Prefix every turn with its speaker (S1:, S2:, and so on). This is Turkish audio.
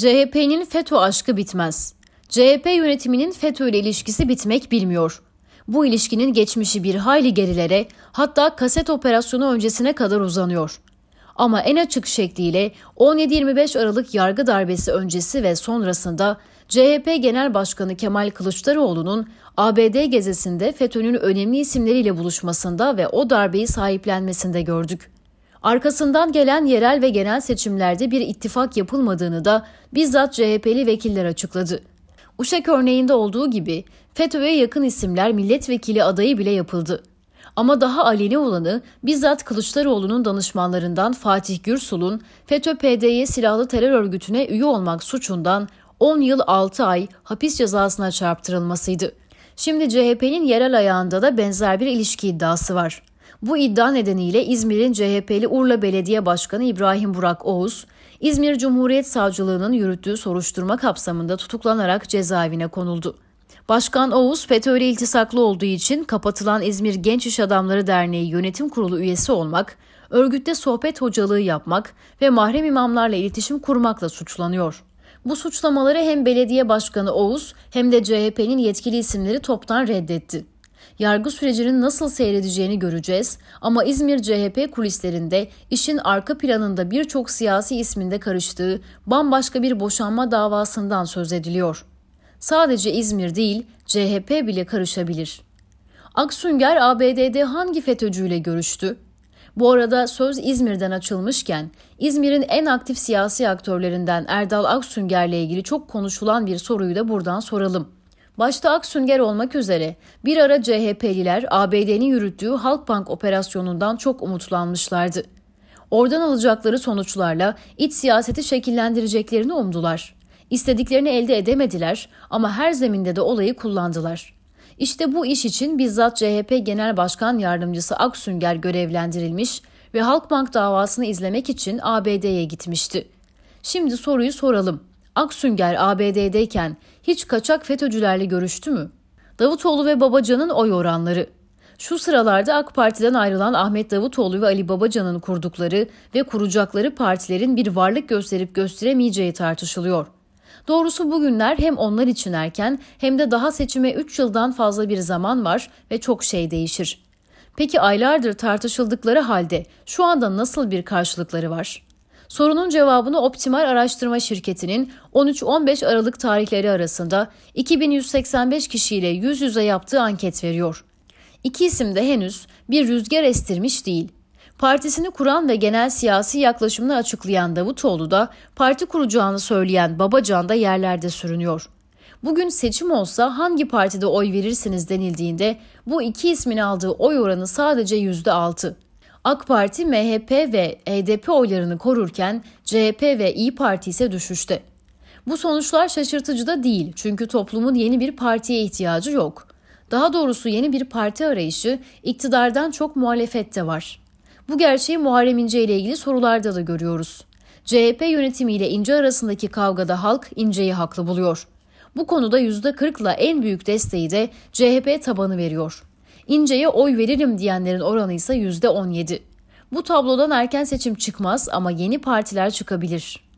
S1: CHP'nin FETÖ aşkı bitmez. CHP yönetiminin FETÖ ile ilişkisi bitmek bilmiyor. Bu ilişkinin geçmişi bir hayli gerilere, hatta kaset operasyonu öncesine kadar uzanıyor. Ama en açık şekliyle 17-25 Aralık yargı darbesi öncesi ve sonrasında CHP Genel Başkanı Kemal Kılıçdaroğlu'nun ABD gezisinde FETÖ'nün önemli isimleriyle buluşmasında ve o darbeyi sahiplenmesinde gördük. Arkasından gelen yerel ve genel seçimlerde bir ittifak yapılmadığını da bizzat CHP'li vekiller açıkladı. Uşak örneğinde olduğu gibi FETÖ'ye yakın isimler milletvekili adayı bile yapıldı. Ama daha aleni olanı bizzat Kılıçdaroğlu'nun danışmanlarından Fatih Gürsul'un FETÖ-PDY silahlı terör örgütüne üye olmak suçundan 10 yıl 6 ay hapis cezasına çarptırılmasıydı. Şimdi CHP'nin yerel ayağında da benzer bir ilişki iddiası var. Bu iddia nedeniyle İzmir'in CHP'li Urla Belediye Başkanı İbrahim Burak Oğuz, İzmir Cumhuriyet Savcılığı'nın yürüttüğü soruşturma kapsamında tutuklanarak cezaevine konuldu. Başkan Oğuz FETÖ'yle iltisaklı olduğu için kapatılan İzmir Genç İş Adamları Derneği Yönetim Kurulu üyesi olmak, örgütte sohbet hocalığı yapmak ve mahrem imamlarla iletişim kurmakla suçlanıyor. Bu suçlamaları hem belediye başkanı Oğuz hem de CHP'nin yetkili isimleri toptan reddetti. Yargı sürecinin nasıl seyredeceğini göreceğiz ama İzmir CHP kulislerinde işin arka planında birçok siyasi isminde karıştığı bambaşka bir boşanma davasından söz ediliyor. Sadece İzmir değil, CHP bile karışabilir. Aksünger ABD'de hangi FETÖ'cüyle görüştü? Bu arada söz İzmir'den açılmışken İzmir'in en aktif siyasi aktörlerinden Erdal Aksünger'le ilgili çok konuşulan bir soruyu da buradan soralım. Başta Aksünger olmak üzere bir ara CHP'liler ABD'nin yürüttüğü Halkbank operasyonundan çok umutlanmışlardı. Oradan alacakları sonuçlarla iç siyaseti şekillendireceklerini umdular. İstediklerini elde edemediler ama her zeminde de olayı kullandılar. İşte bu iş için bizzat CHP Genel Başkan Yardımcısı Aksünger görevlendirilmiş ve Halkbank davasını izlemek için ABD'ye gitmişti. Şimdi soruyu soralım. Aksünger ABD'deyken hiç kaçak FETÖ'cülerle görüştü mü? Davutoğlu ve Babacan'ın oy oranları. Şu sıralarda AK Parti'den ayrılan Ahmet Davutoğlu ve Ali Babacan'ın kurdukları ve kuracakları partilerin bir varlık gösterip gösteremeyeceği tartışılıyor. Doğrusu bugünler hem onlar için erken hem de daha seçime 3 yıldan fazla bir zaman var ve çok şey değişir. Peki aylardır tartışıldıkları halde şu anda nasıl bir karşılıkları var? Sorunun cevabını Optimal Araştırma Şirketi'nin 13-15 Aralık tarihleri arasında 2185 kişiyle yüz yüze yaptığı anket veriyor. İki isim de henüz bir rüzgar estirmiş değil. Partisini kuran ve genel siyasi yaklaşımını açıklayan Davutoğlu da parti kuracağını söyleyen Babacan da yerlerde sürünüyor. Bugün seçim olsa hangi partide oy verirsiniz denildiğinde bu iki ismin aldığı oy oranı sadece %6. AK Parti, MHP ve HDP oylarını korurken CHP ve İyi Parti ise düşüşte. Bu sonuçlar şaşırtıcı da değil çünkü toplumun yeni bir partiye ihtiyacı yok. Daha doğrusu yeni bir parti arayışı iktidardan çok muhalefette var. Bu gerçeği Muharrem İnce ile ilgili sorularda da görüyoruz. CHP yönetimiyle İnce arasındaki kavgada halk İnce'yi haklı buluyor. Bu konuda %40'la en büyük desteği de CHP tabanı veriyor. İnce'ye oy veririm diyenlerin oranı ise %17. Bu tablodan erken seçim çıkmaz ama yeni partiler çıkabilir.